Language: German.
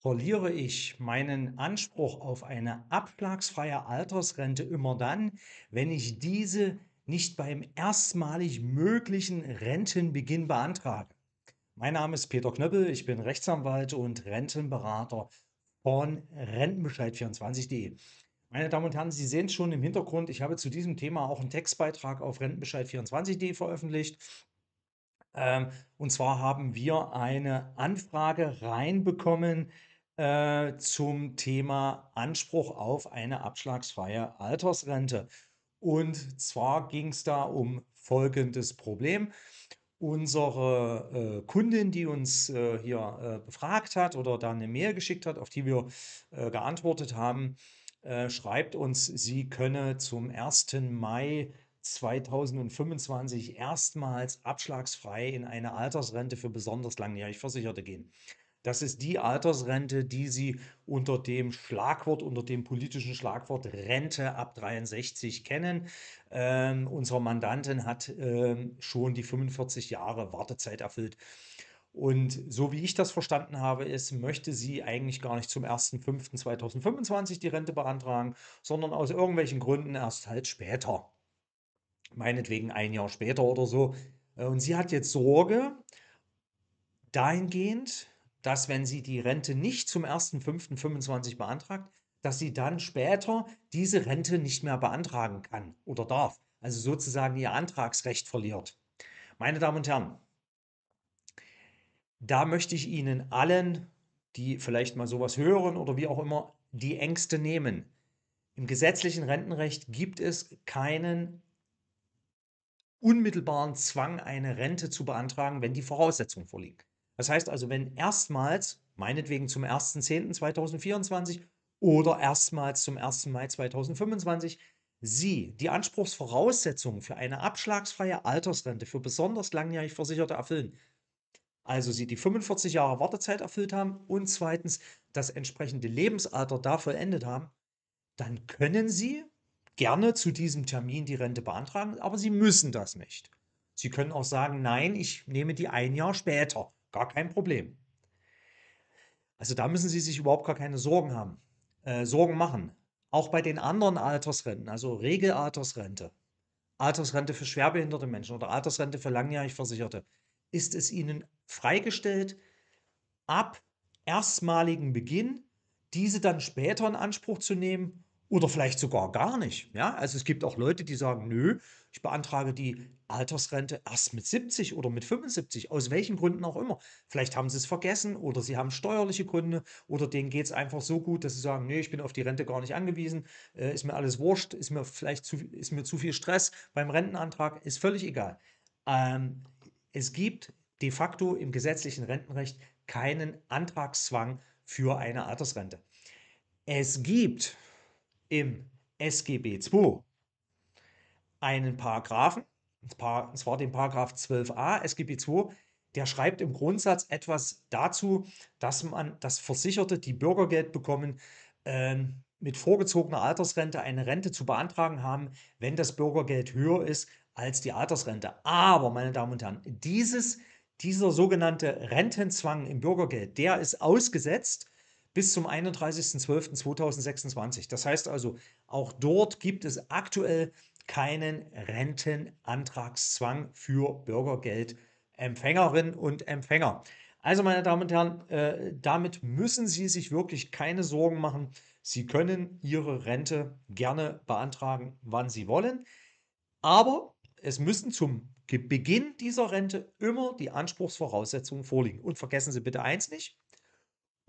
verliere ich meinen Anspruch auf eine abschlagsfreie Altersrente immer dann, wenn ich diese nicht beim erstmalig möglichen Rentenbeginn beantrage. Mein Name ist Peter Knöppel, ich bin Rechtsanwalt und Rentenberater von Rentenbescheid24.de. Meine Damen und Herren, Sie sehen es schon im Hintergrund, ich habe zu diesem Thema auch einen Textbeitrag auf Rentenbescheid24.de veröffentlicht. Ähm, und zwar haben wir eine Anfrage reinbekommen äh, zum Thema Anspruch auf eine abschlagsfreie Altersrente. Und zwar ging es da um folgendes Problem. Unsere äh, Kundin, die uns äh, hier äh, befragt hat oder da eine Mail geschickt hat, auf die wir äh, geantwortet haben, schreibt uns, sie könne zum 1. Mai 2025 erstmals abschlagsfrei in eine Altersrente für besonders langjährig Versicherte gehen. Das ist die Altersrente, die Sie unter dem Schlagwort, unter dem politischen Schlagwort Rente ab 63 kennen. Ähm, unsere Mandantin hat ähm, schon die 45 Jahre Wartezeit erfüllt. Und so wie ich das verstanden habe, ist, möchte sie eigentlich gar nicht zum 1.5.2025 die Rente beantragen, sondern aus irgendwelchen Gründen erst halt später. Meinetwegen ein Jahr später oder so. Äh, und sie hat jetzt Sorge dahingehend, dass wenn sie die Rente nicht zum 1.5.25 beantragt, dass sie dann später diese Rente nicht mehr beantragen kann oder darf. Also sozusagen ihr Antragsrecht verliert. Meine Damen und Herren, da möchte ich Ihnen allen, die vielleicht mal sowas hören oder wie auch immer, die Ängste nehmen. Im gesetzlichen Rentenrecht gibt es keinen unmittelbaren Zwang, eine Rente zu beantragen, wenn die Voraussetzung vorliegt. Das heißt also, wenn erstmals, meinetwegen zum 1.10.2024 oder erstmals zum 1. Mai 2025, Sie die Anspruchsvoraussetzungen für eine abschlagsfreie Altersrente für besonders langjährig Versicherte erfüllen, also Sie die 45 Jahre Wartezeit erfüllt haben und zweitens das entsprechende Lebensalter da vollendet haben, dann können Sie gerne zu diesem Termin die Rente beantragen, aber Sie müssen das nicht. Sie können auch sagen, nein, ich nehme die ein Jahr später. Gar kein Problem. Also da müssen Sie sich überhaupt gar keine Sorgen haben, äh, Sorgen machen. Auch bei den anderen Altersrenten, also Regelaltersrente, Altersrente für schwerbehinderte Menschen oder Altersrente für langjährig Versicherte, ist es Ihnen freigestellt, ab erstmaligen Beginn diese dann später in Anspruch zu nehmen oder vielleicht sogar gar nicht. Ja? Also es gibt auch Leute, die sagen, nö, ich beantrage die Altersrente erst mit 70 oder mit 75, aus welchen Gründen auch immer. Vielleicht haben sie es vergessen oder sie haben steuerliche Gründe oder denen geht es einfach so gut, dass sie sagen, nö, ich bin auf die Rente gar nicht angewiesen, äh, ist mir alles wurscht, ist mir vielleicht zu, ist mir zu viel Stress beim Rentenantrag, ist völlig egal. Ähm, es gibt de facto im gesetzlichen Rentenrecht keinen Antragszwang für eine Altersrente. Es gibt im SGB II einen Paragraphen, und zwar den Paragraph 12a SGB II, der schreibt im Grundsatz etwas dazu, dass man das Versicherte, die Bürgergeld bekommen, äh, mit vorgezogener Altersrente eine Rente zu beantragen haben, wenn das Bürgergeld höher ist als die Altersrente. Aber, meine Damen und Herren, dieses, dieser sogenannte Rentenzwang im Bürgergeld, der ist ausgesetzt bis zum 31.12.2026. Das heißt also, auch dort gibt es aktuell keinen Rentenantragszwang für Bürgergeldempfängerinnen und Empfänger. Also, meine Damen und Herren, äh, damit müssen Sie sich wirklich keine Sorgen machen. Sie können Ihre Rente gerne beantragen, wann Sie wollen. Aber es müssen zum Beginn dieser Rente immer die Anspruchsvoraussetzungen vorliegen. Und vergessen Sie bitte eins nicht,